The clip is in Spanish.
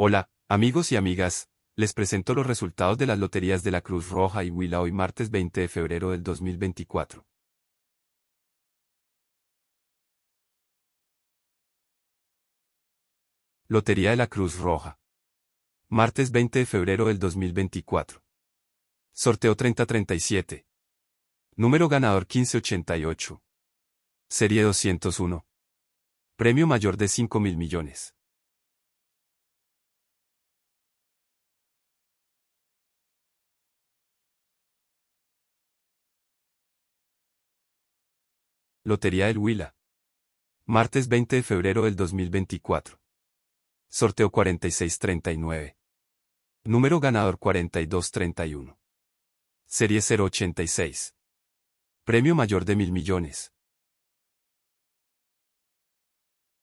Hola, amigos y amigas, les presento los resultados de las loterías de la Cruz Roja y Huila hoy martes 20 de febrero del 2024. Lotería de la Cruz Roja. Martes 20 de febrero del 2024. Sorteo 3037. Número ganador 1588. Serie 201. Premio mayor de 5 mil millones. Lotería del Huila. Martes 20 de febrero del 2024. Sorteo 4639. Número ganador 4231. Serie 086. Premio mayor de mil millones.